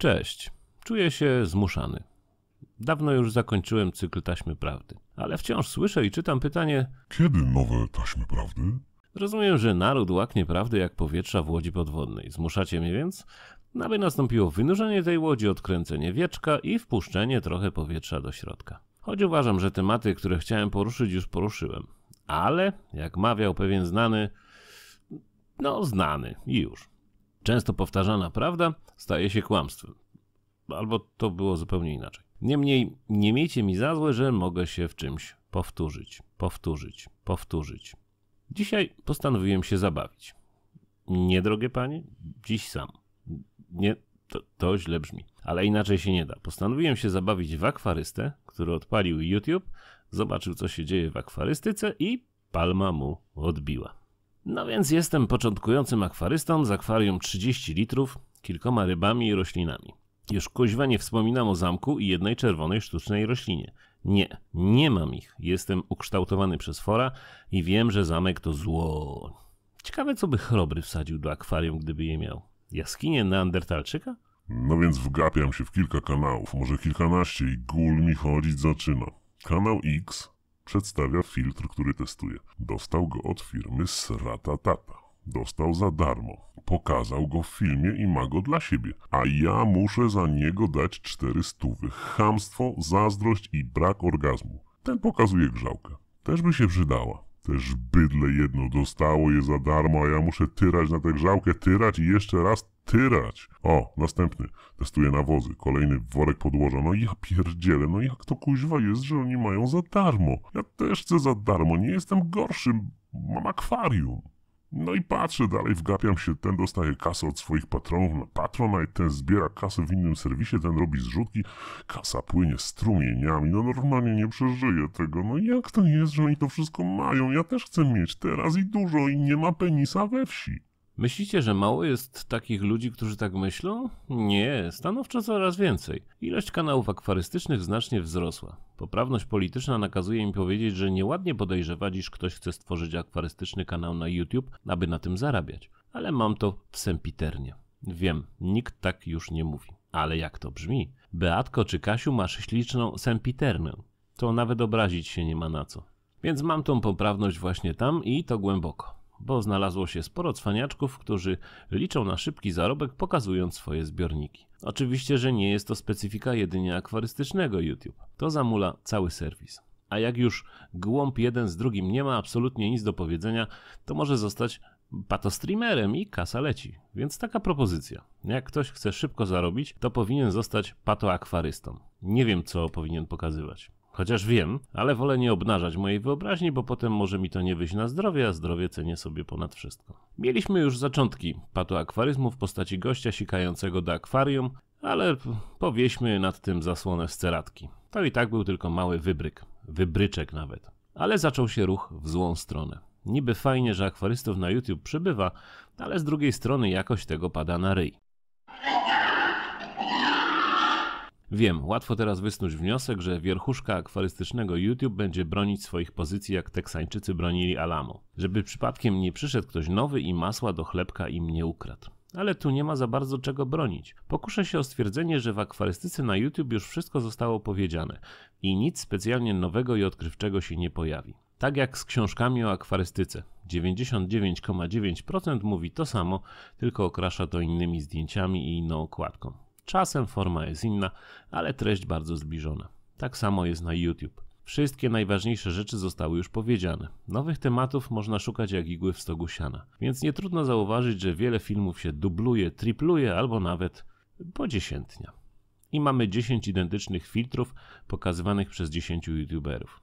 Cześć. Czuję się zmuszany. Dawno już zakończyłem cykl taśmy prawdy, ale wciąż słyszę i czytam pytanie: Kiedy nowe taśmy prawdy? Rozumiem, że naród łaknie prawdy jak powietrza w łodzi podwodnej. Zmuszacie mnie więc, aby nastąpiło wynurzenie tej łodzi, odkręcenie wieczka i wpuszczenie trochę powietrza do środka. Choć uważam, że tematy, które chciałem poruszyć, już poruszyłem. Ale, jak mawiał pewien znany, no znany, i już. Często powtarzana prawda staje się kłamstwem. Albo to było zupełnie inaczej. Niemniej, nie miejcie mi za złe, że mogę się w czymś powtórzyć, powtórzyć, powtórzyć. Dzisiaj postanowiłem się zabawić. Nie, drogie panie, dziś sam. Nie, to, to źle brzmi, ale inaczej się nie da. Postanowiłem się zabawić w akwarystę, który odpalił YouTube, zobaczył co się dzieje w akwarystyce i palma mu odbiła. No więc jestem początkującym akwarystą z akwarium 30 litrów, kilkoma rybami i roślinami. Już koźwa nie wspominam o zamku i jednej czerwonej sztucznej roślinie. Nie, nie mam ich. Jestem ukształtowany przez fora i wiem, że zamek to zło. Ciekawe, co by chrobry wsadził do akwarium, gdyby je miał. Jaskinie Neandertalczyka? No więc wgapiam się w kilka kanałów, może kilkanaście i gul mi chodzić zaczyna. Kanał X przedstawia filtr, który testuje. Dostał go od firmy Sratatata. Dostał za darmo. Pokazał go w filmie i ma go dla siebie. A ja muszę za niego dać cztery stówy. Chamstwo, zazdrość i brak orgazmu. Ten pokazuje grzałkę. Też by się przydała. Też bydle jedno dostało je za darmo, a ja muszę tyrać na tę grzałkę, tyrać i jeszcze raz tyrać. O, następny. Testuje nawozy. Kolejny worek podłoża. No ja pierdzielę. No jak to kuźwa jest, że oni mają za darmo. Ja też chcę za darmo. Nie jestem gorszym. Mam akwarium. No i patrzę dalej, wgapiam się, ten dostaje kasę od swoich patronów na no, Patronite, ten zbiera kasę w innym serwisie, ten robi zrzutki, kasa płynie strumieniami, no normalnie nie przeżyję tego, no jak to jest, że oni to wszystko mają, ja też chcę mieć teraz i dużo i nie ma penisa we wsi. Myślicie, że mało jest takich ludzi, którzy tak myślą? Nie, stanowczo coraz więcej. Ilość kanałów akwarystycznych znacznie wzrosła. Poprawność polityczna nakazuje mi powiedzieć, że nieładnie podejrzewać, iż ktoś chce stworzyć akwarystyczny kanał na YouTube, aby na tym zarabiać. Ale mam to sempiternie. Wiem, nikt tak już nie mówi. Ale jak to brzmi? Beatko czy Kasiu masz śliczną sempiternę. To nawet obrazić się nie ma na co. Więc mam tą poprawność właśnie tam i to głęboko bo znalazło się sporo cwaniaczków, którzy liczą na szybki zarobek pokazując swoje zbiorniki. Oczywiście, że nie jest to specyfika jedynie akwarystycznego YouTube. To zamula cały serwis. A jak już głąb jeden z drugim nie ma absolutnie nic do powiedzenia, to może zostać patostreamerem i kasa leci. Więc taka propozycja. Jak ktoś chce szybko zarobić, to powinien zostać patoakwarystą. Nie wiem, co powinien pokazywać. Chociaż wiem, ale wolę nie obnażać mojej wyobraźni, bo potem może mi to nie wyjść na zdrowie, a zdrowie cenię sobie ponad wszystko. Mieliśmy już zaczątki patu akwaryzmu w postaci gościa sikającego do akwarium, ale powieśmy nad tym zasłonę z ceratki. To i tak był tylko mały wybryk, wybryczek nawet. Ale zaczął się ruch w złą stronę. Niby fajnie, że akwarystów na YouTube przybywa, ale z drugiej strony jakoś tego pada na ryj. Wiem, łatwo teraz wysnuć wniosek, że wierchuszka akwarystycznego YouTube będzie bronić swoich pozycji jak Teksańczycy bronili Alamo. Żeby przypadkiem nie przyszedł ktoś nowy i masła do chlebka im nie ukradł. Ale tu nie ma za bardzo czego bronić. Pokuszę się o stwierdzenie, że w akwarystyce na YouTube już wszystko zostało powiedziane i nic specjalnie nowego i odkrywczego się nie pojawi. Tak jak z książkami o akwarystyce. 99,9% mówi to samo, tylko okrasza to innymi zdjęciami i inną okładką. Czasem forma jest inna, ale treść bardzo zbliżona. Tak samo jest na YouTube. Wszystkie najważniejsze rzeczy zostały już powiedziane. Nowych tematów można szukać jak igły w stogu siana, więc nie trudno zauważyć, że wiele filmów się dubluje, tripluje albo nawet podziesiętnia. I mamy 10 identycznych filtrów pokazywanych przez 10 youtuberów.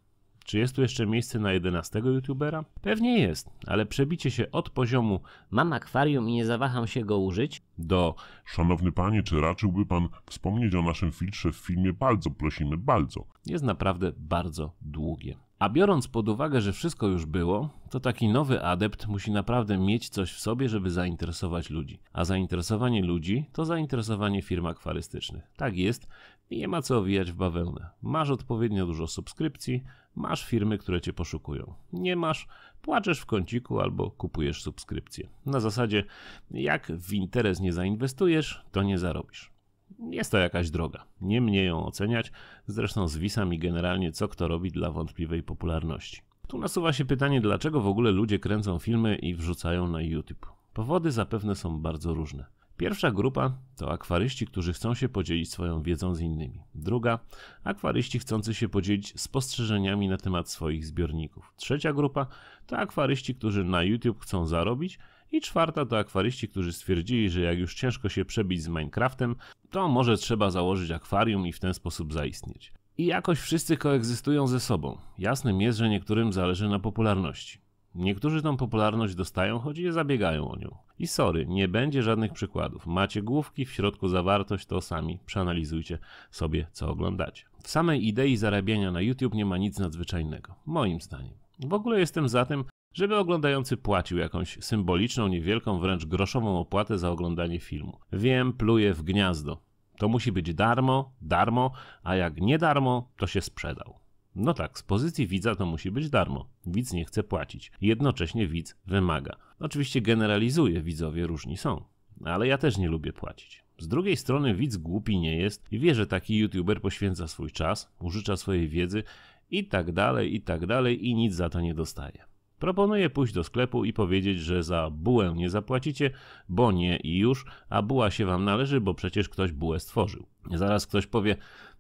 Czy jest tu jeszcze miejsce na 11 youtubera? Pewnie jest, ale przebicie się od poziomu mam akwarium i nie zawaham się go użyć do szanowny panie, czy raczyłby pan wspomnieć o naszym filtrze w filmie Bardzo prosimy, bardzo jest naprawdę bardzo długie. A biorąc pod uwagę, że wszystko już było, to taki nowy adept musi naprawdę mieć coś w sobie, żeby zainteresować ludzi. A zainteresowanie ludzi to zainteresowanie firm akwarystycznych. Tak jest, nie ma co owijać w bawełnę. Masz odpowiednio dużo subskrypcji, masz firmy, które cię poszukują. Nie masz, płaczesz w kąciku albo kupujesz subskrypcję. Na zasadzie, jak w interes nie zainwestujesz, to nie zarobisz. Jest to jakaś droga. Nie mniej ją oceniać, zresztą zwisam i generalnie co kto robi dla wątpliwej popularności. Tu nasuwa się pytanie, dlaczego w ogóle ludzie kręcą filmy i wrzucają na YouTube. Powody zapewne są bardzo różne. Pierwsza grupa to akwaryści, którzy chcą się podzielić swoją wiedzą z innymi. Druga, akwaryści chcący się podzielić spostrzeżeniami na temat swoich zbiorników. Trzecia grupa to akwaryści, którzy na YouTube chcą zarobić i czwarta to akwaryści, którzy stwierdzili, że jak już ciężko się przebić z Minecraftem, to może trzeba założyć akwarium i w ten sposób zaistnieć. I jakoś wszyscy koegzystują ze sobą. Jasnym jest, że niektórym zależy na popularności. Niektórzy tą popularność dostają, choć nie zabiegają o nią. I sorry, nie będzie żadnych przykładów. Macie główki, w środku zawartość, to sami przeanalizujcie sobie, co oglądacie. W samej idei zarabiania na YouTube nie ma nic nadzwyczajnego, moim zdaniem. W ogóle jestem za tym, żeby oglądający płacił jakąś symboliczną, niewielką, wręcz groszową opłatę za oglądanie filmu. Wiem, pluję w gniazdo. To musi być darmo, darmo, a jak nie darmo, to się sprzedał. No tak, z pozycji widza to musi być darmo. Widz nie chce płacić. Jednocześnie widz wymaga. Oczywiście generalizuje, widzowie różni są. Ale ja też nie lubię płacić. Z drugiej strony widz głupi nie jest i wie, że taki youtuber poświęca swój czas, użycza swojej wiedzy i tak dalej, i tak dalej i nic za to nie dostaje. Proponuję pójść do sklepu i powiedzieć, że za bułę nie zapłacicie, bo nie i już, a buła się wam należy, bo przecież ktoś bułę stworzył. Zaraz ktoś powie,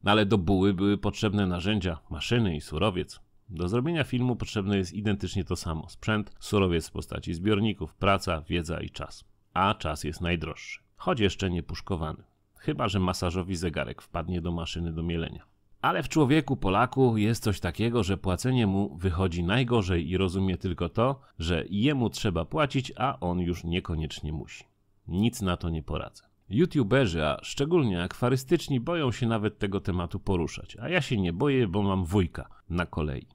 ale do buły były potrzebne narzędzia, maszyny i surowiec. Do zrobienia filmu potrzebne jest identycznie to samo: sprzęt, surowiec w postaci zbiorników, praca, wiedza i czas. A czas jest najdroższy, choć jeszcze nie puszkowany. Chyba, że masażowi zegarek wpadnie do maszyny do mielenia. Ale w człowieku Polaku jest coś takiego, że płacenie mu wychodzi najgorzej i rozumie tylko to, że jemu trzeba płacić, a on już niekoniecznie musi. Nic na to nie poradzę. YouTuberzy, a szczególnie akwarystyczni, boją się nawet tego tematu poruszać, a ja się nie boję, bo mam wujka na kolei.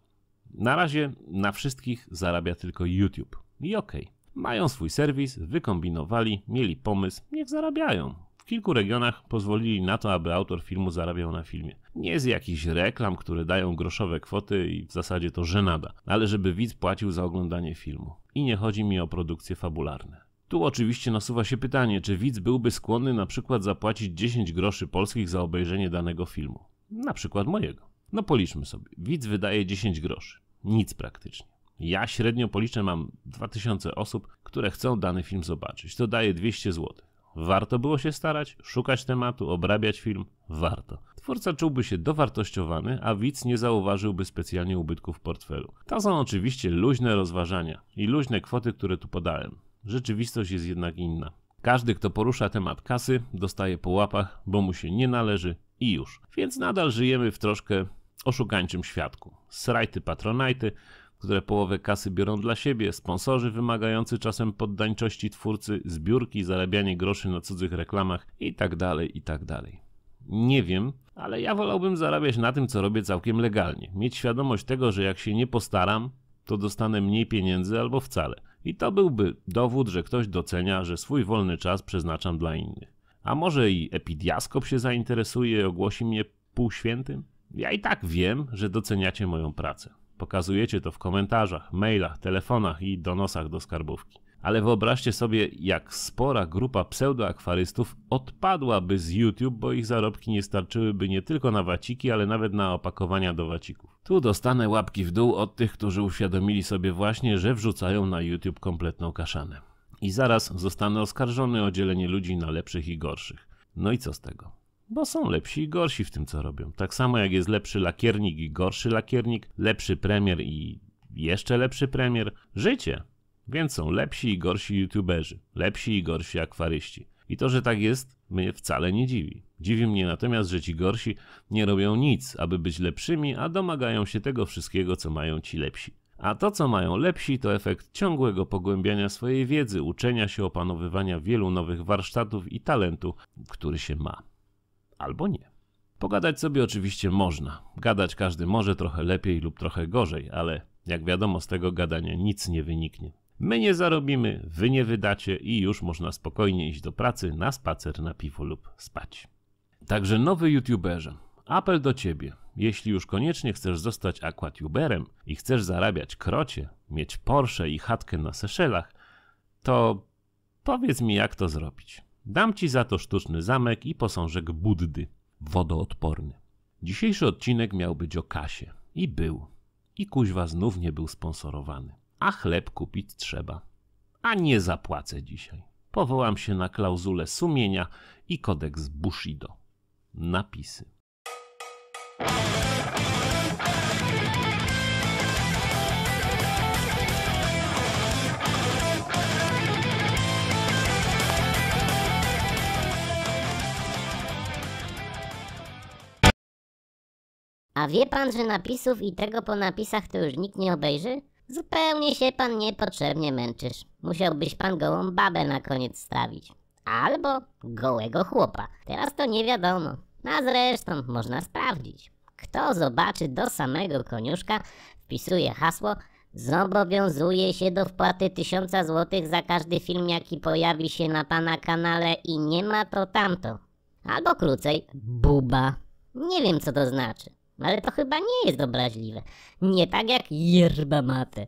Na razie na wszystkich zarabia tylko YouTube. I okej. Okay. Mają swój serwis, wykombinowali, mieli pomysł, niech zarabiają. W kilku regionach pozwolili na to, aby autor filmu zarabiał na filmie. Nie z jakichś reklam, które dają groszowe kwoty i w zasadzie to żenada, ale żeby widz płacił za oglądanie filmu. I nie chodzi mi o produkcje fabularne. Tu oczywiście nasuwa się pytanie, czy widz byłby skłonny na przykład zapłacić 10 groszy polskich za obejrzenie danego filmu. Na przykład mojego. No policzmy sobie. Widz wydaje 10 groszy. Nic praktycznie. Ja średnio policzę mam 2000 osób, które chcą dany film zobaczyć. To daje 200 zł. Warto było się starać, szukać tematu, obrabiać film? Warto. Twórca czułby się dowartościowany, a widz nie zauważyłby specjalnie ubytku w portfelu. To są oczywiście luźne rozważania i luźne kwoty, które tu podałem. Rzeczywistość jest jednak inna. Każdy, kto porusza temat kasy, dostaje po łapach, bo mu się nie należy i już. Więc nadal żyjemy w troszkę oszukańczym świadku. Srajty patronajty, które połowę kasy biorą dla siebie, sponsorzy wymagający czasem poddańczości twórcy, zbiórki, zarabianie groszy na cudzych reklamach itd. Tak itd. Tak nie wiem, ale ja wolałbym zarabiać na tym, co robię całkiem legalnie. Mieć świadomość tego, że jak się nie postaram, to dostanę mniej pieniędzy albo wcale. I to byłby dowód, że ktoś docenia, że swój wolny czas przeznaczam dla innych. A może i epidiaskop się zainteresuje i ogłosi mnie półświętym? Ja i tak wiem, że doceniacie moją pracę. Pokazujecie to w komentarzach, mailach, telefonach i donosach do skarbówki. Ale wyobraźcie sobie, jak spora grupa pseudoakwarystów odpadłaby z YouTube, bo ich zarobki nie starczyłyby nie tylko na waciki, ale nawet na opakowania do wacików. Tu dostanę łapki w dół od tych, którzy uświadomili sobie właśnie, że wrzucają na YouTube kompletną kaszanę. I zaraz zostanę oskarżony o dzielenie ludzi na lepszych i gorszych. No i co z tego? bo są lepsi i gorsi w tym, co robią. Tak samo jak jest lepszy lakiernik i gorszy lakiernik, lepszy premier i jeszcze lepszy premier. Życie. Więc są lepsi i gorsi youtuberzy, lepsi i gorsi akwaryści. I to, że tak jest, mnie wcale nie dziwi. Dziwi mnie natomiast, że ci gorsi nie robią nic, aby być lepszymi, a domagają się tego wszystkiego, co mają ci lepsi. A to, co mają lepsi, to efekt ciągłego pogłębiania swojej wiedzy, uczenia się, opanowywania wielu nowych warsztatów i talentu, który się ma albo nie. Pogadać sobie oczywiście można. Gadać każdy może trochę lepiej lub trochę gorzej, ale jak wiadomo, z tego gadania nic nie wyniknie. My nie zarobimy, wy nie wydacie i już można spokojnie iść do pracy, na spacer, na piwo lub spać. Także nowy youtuberze, apel do ciebie. Jeśli już koniecznie chcesz zostać aquatuberem i chcesz zarabiać krocie, mieć Porsche i chatkę na Seszelach, to powiedz mi jak to zrobić. Dam ci za to sztuczny zamek i posążek Buddy, wodoodporny. Dzisiejszy odcinek miał być o kasie. I był. I kuźwa znów nie był sponsorowany. A chleb kupić trzeba. A nie zapłacę dzisiaj. Powołam się na klauzulę sumienia i kodeks Bushido. Napisy. A wie pan, że napisów i tego po napisach to już nikt nie obejrzy? Zupełnie się pan niepotrzebnie męczysz. Musiałbyś pan gołą babę na koniec stawić. Albo gołego chłopa. Teraz to nie wiadomo. A zresztą można sprawdzić. Kto zobaczy do samego koniuszka, wpisuje hasło Zobowiązuje się do wpłaty 1000 zł za każdy film, jaki pojawi się na pana kanale i nie ma to tamto. Albo krócej, buba. Nie wiem co to znaczy. Ale to chyba nie jest obraźliwe. Nie tak jak yerba mate.